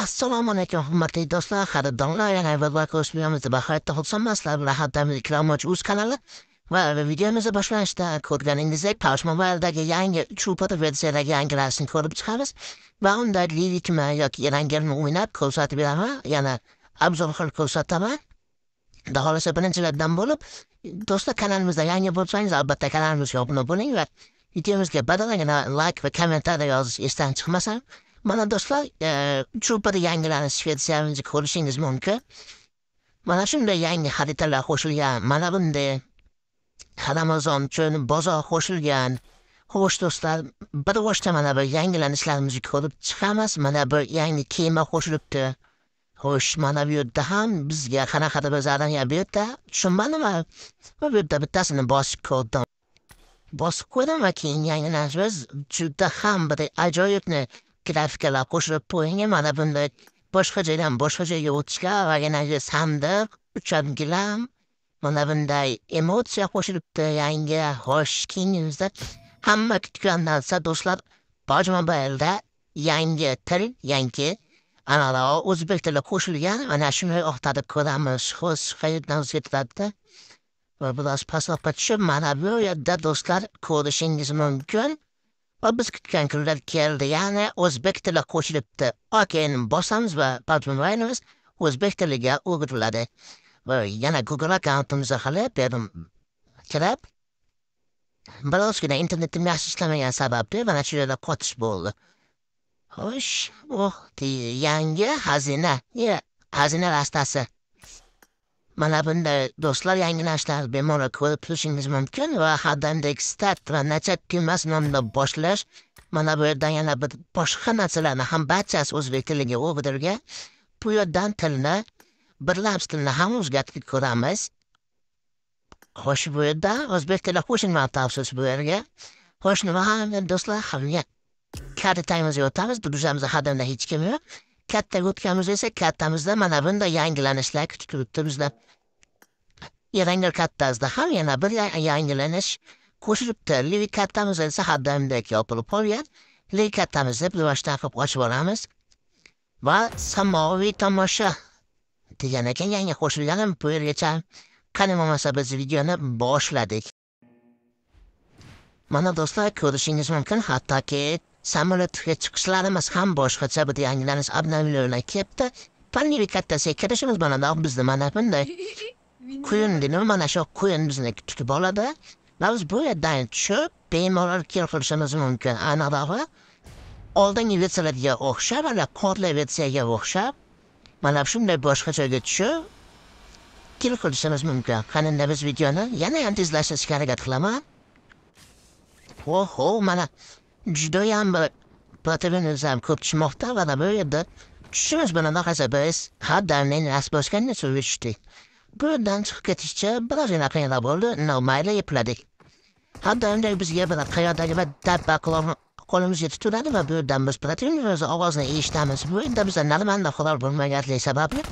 assalomu alaykum hurmatli do'stlar qadrdonlar yana avvalroq ko'rishganimizda bahayotda xursandmasizlar bilan haftamiz ikromovchi uz kanali va videomizni boshlashda ko'rganingizdek pashmobaildagi yangi chupada versiyadagi yangilashni ko'rib chiqamiz va unda lirikmi yoki yangilikni o'ynab ko'rsatib beraman yana obzor qilib ko'rsataman xohlasa birinchilardan bo'lib do'stlar kanalimizda yangi bo'lsangiz albatta kanalimizga obuna bo'ling va videomizga badalagina like va kommentariy yozish esdan chiqmasin Mana do'stlar cho'lpada e, yangilanish Shvetsiyamizni ko'rishingiz mumkin mana shunday yangi xaritalar qo'shilgan mana bunday ramazon uchun bozor qo'shilgan xo'sh do'stlar bir boshda mana bu yangilanishlarimizni ko'rib chiqamiz mana bu yangi kema qo'shilibdi xo'sh mana bu yerda ham bizga qanaqadir bir zadaniya bu yerda tushunmadim bu yerda bittasini bosib ko'rdim bosib ko'rdim va keyin yangilanishimiz juda ham bir ajoyibni klavkalar qo'shib qo'ying mana bunday boshqacha ham boshqa joyga o'tishga aganagi sandiq gilam mana bunday emotsiya qo'shilibdi yangi xo'sh yuzda hamma kutgan narsa do'stlar boj mobilda yangi til yangi anaqa o'zbek tili qo'shilgan mana shunday oqtarib ko'ramiz xo'sh qayerdan o'zgartiradida va biroz pastroqqa tushib mana bu yerda do'stlar ko'rishingiz mumkin biz kutgan kunlar keldi ya'ni o'zbek tili qo'shilibdi okeyn bosamiz va patronlaynimiz o'zbek tiliga o'giriladi va yana google akkauntimizga hali berim kirib birozgina internetim yaxshi ishlamagan sababli mana shu yerda qotish bo'ldi xo'sh bu yangi xazina xazina rastasi Mana bunday do'stlar yangilanishlar bemalol ko'rib turishingiz mumkin va hademdek start va najot kelmas nomda boshlash mana bu yerdan yana bir boshqa narsalarni ham barchasi o'zbek tiliga o'g'dirga bu yerdan tilni bir laps tilni ham o'zgartirib ko'ramiz xo'sh bu yerda o'zbek tili qo'shilmadi afsus bu yerga xo'sh nima ham do'stlar hamga karitamiz yotamiz druzamiz hademda hech kim yo'q Katta o'tganimiz esa kattamizda mana bunday yangilanishlar kutib turibdi bizda. Yeranglar kattasida ham yana bir yangilanish qo'shilibdi. Levi kattamiz esa haddamdek yopilib qolgan. Levi kattamizni rivojdan qilib ochib olamiz. Va samoviy tomosha degan ekan yangi qo'shilganim bu yergacha qani bo'lmasa biz videoni boshladik. Mana do'stlar ko'rishingiz mumkin hattoki samolyotga chiqishlarimiz ham boshqacha bir yangilanish obnoviy kelibdi kelibdi pannivi kattasiga kirishimiz mana bizni mana bunday quyun dedi mana shu quyun bizni tutib oladi va biz bu yerdan tushib bemalol kel qilishimiz mumkin aniqrog'i oldingi vetsilarga o'xshab ana qorli vetsiyaga o'xshab mana shunday boshqa joyga tushib kel qilishimiz mumkin endi biz videoni yana ham tezlashtirishga harakat qilaman ho ho mana judayam bir kurczmowta ko'p and va she was been bilan as a base had done in as was can chiqib ketishcha birozgina qiyinroq bo'ldi mayli epladik hatto bizga bir xayodagi bir dabba qo'limizga yetib va bu yerdan biz protivnikimizni ovozini eshitamiz bu yerda biza nimadir qurol bo'lmaganligi sababli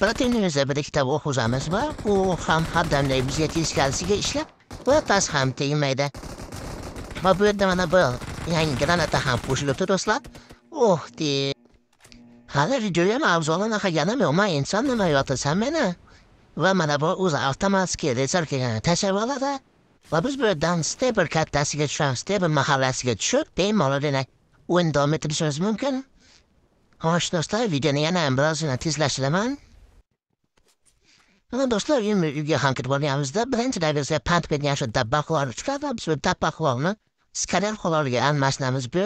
protivnikimizni bir ikkita o'q uzamiz va u ham haddamday bizga teskarisiga ishlab va e ham tegmaydi va bu yerda mana bu нянька Таха пушилib do'stlar. Oh, de. Hali videoyam yana qilganim yo'qman, inson nima yotilsan meni. Va mana bu o'zi avtomatik retsal kelgan tashavvalada. Va biz bu yerdan Stable kattasiga tushamiz, Stable mahallasiga tushib, bemalol demak o'yin davom ettirishimiz mumkin. Xo'sh do'stlar, videoni yana ham birozgina tezlashtiraman. Mana do'stlar, endi uyga ham kirib olyapmizda. Birinchi navbatda pant bergan shu dabbaqlarni chiqarib, biz bu dabbaqlarni skaner kolorga almashnamiz bu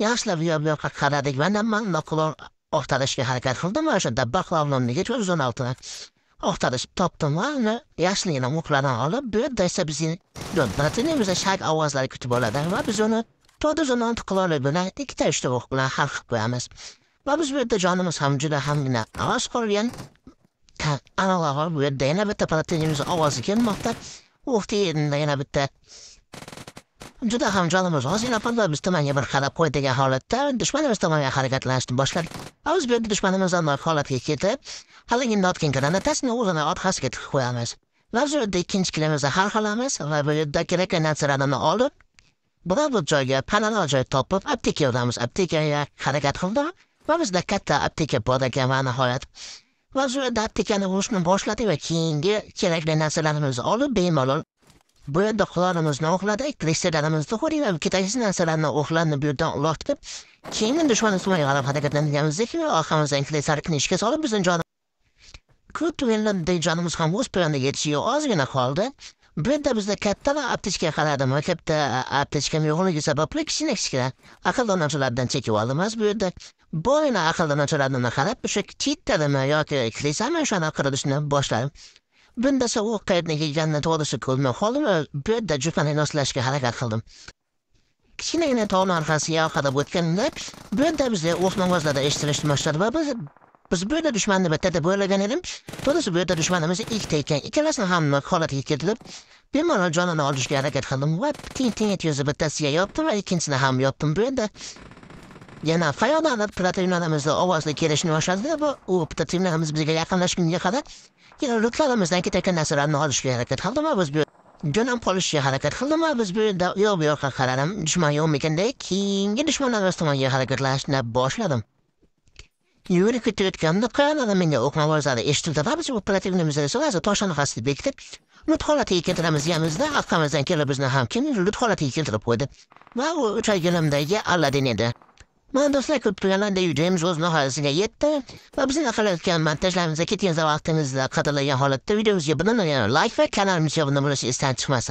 ja szlawiła bu yoqqa qaradik mam na kolor ortadashga harakat qildim va o'shanda baklavnomniga ko'z yo'naltilar ortadash topdim va uni yashligini muklardan olib bu yerda esa bizni shak ovozlari kutib oladi va biz uni o'n olti qiloli bilan ikkita uchta o'q bilan hal qilib qo'yamiz va biz bu yerda jonimiz ham juda hamgina oz qolgan bu yerda yana bitta platinimiz ovozi kelmoqda u yana bitta juda ham jonimiz ozgina pallamiz tumanga bir qarab qo'ydigan holatda dushmanimiz tomonga harakatlanishni boshladik biz bu yerda dushmanimiz andoq holatga ketib haligi notkin granatasini o'zini orqasiga tiqib qo'yamiz va shu yerda ikkinchi kilimizni hal qilamiz va bu yerda kerakli narsalarini olib biror bir joyga panana joy topib apteka yozamiz aptekaga harakat qildi va bizda katta apteka bor ekan va nihoyat va shu yerda aptekani urishni boshladik va keyingi kerakli narsalarimizni olib bemalol bu yerda xudonimizni o'qladik kristianlarimizni ko'ringlar ketaksiz narsalarni o'qlarni bu yerdan uloqtirib keyin dushman ustiga qarab harakatlanganimizdaki orqamizdan kilisani ishga solib bizni jonim ko'p tugallanday jonimiz ham o'z planda yetishiga ozgina qoldi bu yerda bizda katta va aptechka qaradimi katta aptechkam yo'qligi sababli kichkina aql donachalardan chekib olamiz bu yerda borgina aql donachalarni qarab o'sha chit tilimi yoki kilisami o'shani qirilishni boshladim Bunda sovuq qayerdan kelganini to'g'risi ko'rmay qoldimu bu yerda jupani nostlashga harakat qildim kichkinagina tog'ni orqasiga qarab deb, bu yerda bizda o'qmag'ozlarda eshitilishni boshladi va biz biz bu yerda dushmanni bitta deb o'ylagan edim to'g'risi bu yerda dushmanimiz ikkita ekan ikkalasini ham holatiga keltirib bemalol jonini olishga harakat qildim va teng teng yozib bittasiga yopdim va ikkinchisini ham yopdim bu yerda yana fayonalar platoinalarimizni ovozli kelishni boshladi bu u platinamiz bizga yaqinlashgunga qadar yana ruklarimizdan ketayotgan narsalarni olishga harakat qildim va biz bu jo'nab qolishga harakat qildim va biz bu yerda u yoq bu yoqqa qaradim dushman yo'qmikindek keyingi dushmanlarimiz tomonga harakatlanishni boshladim yurib ketayotganimda qoyalardan menga o'qmavozlari eshitildi va biz bu platinimizni sirasi toshani qasdi bekitib lut holatiga keltiramizganimizda orqamizdan kelib bizni ham kim lut holatiga keltirib qo'ydi va u uch oygilimdagi alladin edi Do'stlar planlarda yurimiz o'z nihoyasiga yetdi va biz qilayotgan montajlarimizni ketgan vaqtimizda qadrlagan holatda videomizga bilan like va kanalimiz yordam bo'lishi istan chiqmasin